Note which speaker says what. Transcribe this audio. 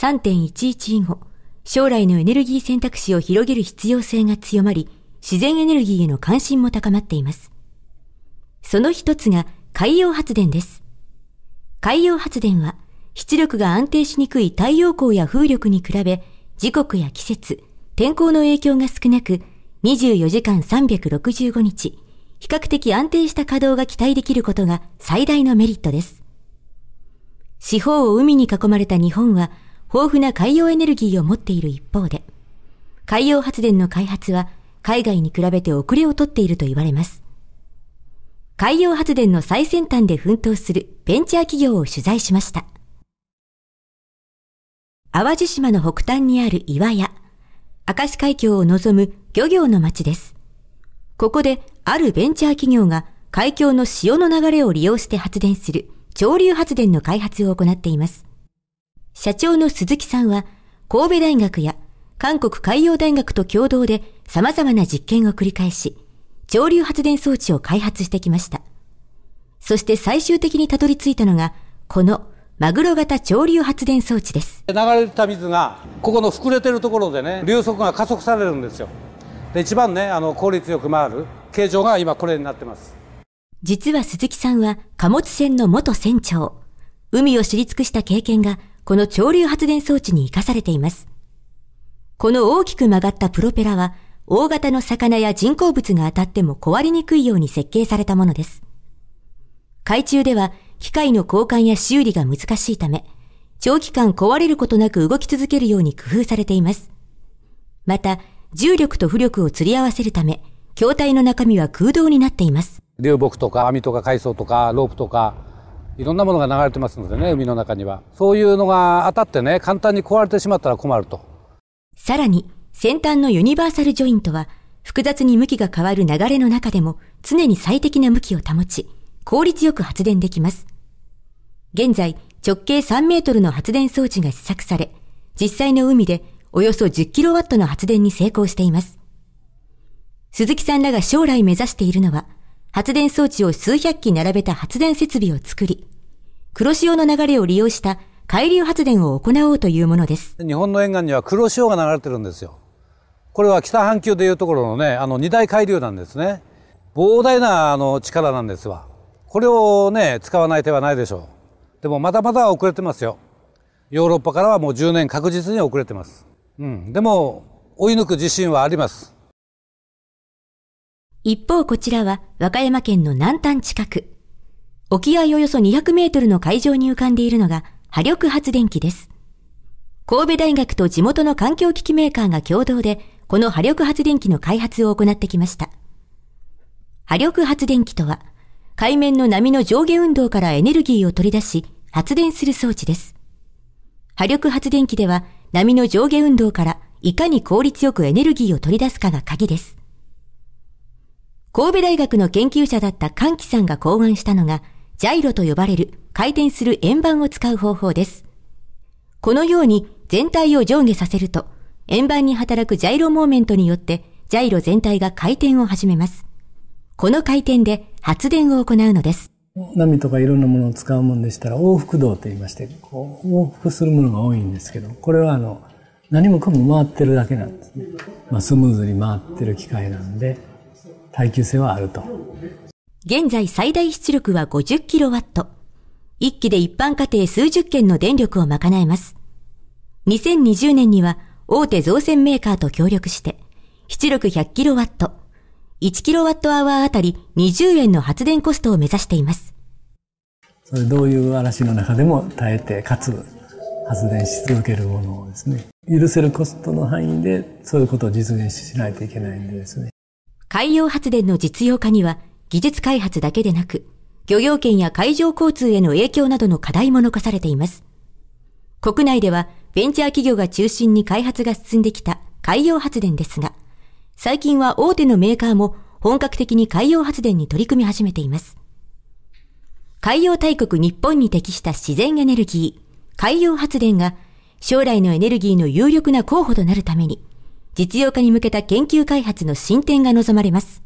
Speaker 1: 3.11以後、将来のエネルギー選択肢を広げる必要性が強まり、自然エネルギーへの関心も高まっています。その一つが海洋発電です。海洋発電は、出力が安定しにくい太陽光や風力に比べ、時刻や季節、天候の影響が少なく、24時間365日、比較的安定した稼働が期待できることが最大のメリットです。四方を海に囲まれた日本は、豊富な海洋エネルギーを持っている一方で、海洋発電の開発は海外に比べて遅れをとっていると言われます。海洋発電の最先端で奮闘するベンチャー企業を取材しました。淡路島の北端にある岩屋、明石海峡を望む漁業の町です。ここであるベンチャー企業が海峡の潮の流れを利用して発電する潮流発電の開発を行っています。社長の鈴木さんは、神戸大学や韓国海洋大学と共同で様々な実験を繰り返し、潮流発電装置を開発してきました。そして最終的にたどり着いたのが、このマグロ型潮流発電装置です。流れた水が、ここの膨れ
Speaker 2: てるところでね、流速が加速されるんですよ。で、一番ね、あの、効率よく回る形状が今これになってます。
Speaker 1: 実は鈴木さんは貨物船の元船長。海を知り尽くした経験がこの潮流発電装置に活かされています。この大きく曲がったプロペラは、大型の魚や人工物が当たっても壊れにくいように設計されたものです。海中では、機械の交換や修理が難しいため、長期間壊れることなく動き続けるように工夫されています。また、重力と浮力を釣り合わせるため、筐体の中身は空洞になっています。
Speaker 2: 流木とか網とか海藻とかロープとかいろんなものが流れてますのでね海の中にはそういうのが当たってね簡単に壊れてしまったら困ると
Speaker 1: さらに先端のユニバーサルジョイントは複雑に向きが変わる流れの中でも常に最適な向きを保ち効率よく発電できます現在直径3メートルの発電装置が試作され実際の海でおよそ10キロワットの発電に成功しています鈴木さんらが将来目指しているのは発電装置を数百機並べた発電設備を作り、黒潮の流れを利用した海流発電を行おうというものです。
Speaker 2: 日本の沿岸には黒潮が流れてるんですよ。これは北半球でいうところのね、あの二大海流なんですね。膨大なあの力なんですわ。これをね、使わない手はないでしょう。でもまだまだ遅れてますよ。ヨーロッパからはもう10年確実に遅れてます。うん。でも、追い抜く自信はあります。
Speaker 1: 一方こちらは和歌山県の南端近く。沖合およそ200メートルの海上に浮かんでいるのが波力発電機です。神戸大学と地元の環境機器メーカーが共同で、この波力発電機の開発を行ってきました。波力発電機とは、海面の波の上下運動からエネルギーを取り出し、発電する装置です。波力発電機では、波の上下運動からいかに効率よくエネルギーを取り出すかが鍵です。神戸大学の研究者だった歓喜さんが考案したのが、ジャイロと呼ばれる回転する円盤を使う方法です。このように全体を上下させると、円盤に働くジャイロモーメントによって、ジャイロ全体が回転を始めます。この回転で発電を行うのです。
Speaker 2: 波とかいろんなものを使うもんでしたら往復動と言いまして、往復するものが多いんですけど、これはあの、何もか
Speaker 1: も回ってるだけなんですね。まあ、スムーズに回ってる機械なんで、耐久性はあると。現在最大出力は 50kW。一機で一般家庭数十件の電力を賄えます。2020年には大手造船メーカーと協力して、出力 100kW、1kWh あたり20円の発電コストを目指しています。
Speaker 2: それどういう嵐の中でも耐えて、かつ発電し続けるものをですね、許せるコストの範囲でそういうことを実現しないといけないんでですね、
Speaker 1: 海洋発電の実用化には、技術開発だけでなく、漁業権や海上交通への影響などの課題も残されています。国内では、ベンチャー企業が中心に開発が進んできた海洋発電ですが、最近は大手のメーカーも本格的に海洋発電に取り組み始めています。海洋大国日本に適した自然エネルギー、海洋発電が将来のエネルギーの有力な候補となるために、実用化に向けた研究開発の進展が望まれます。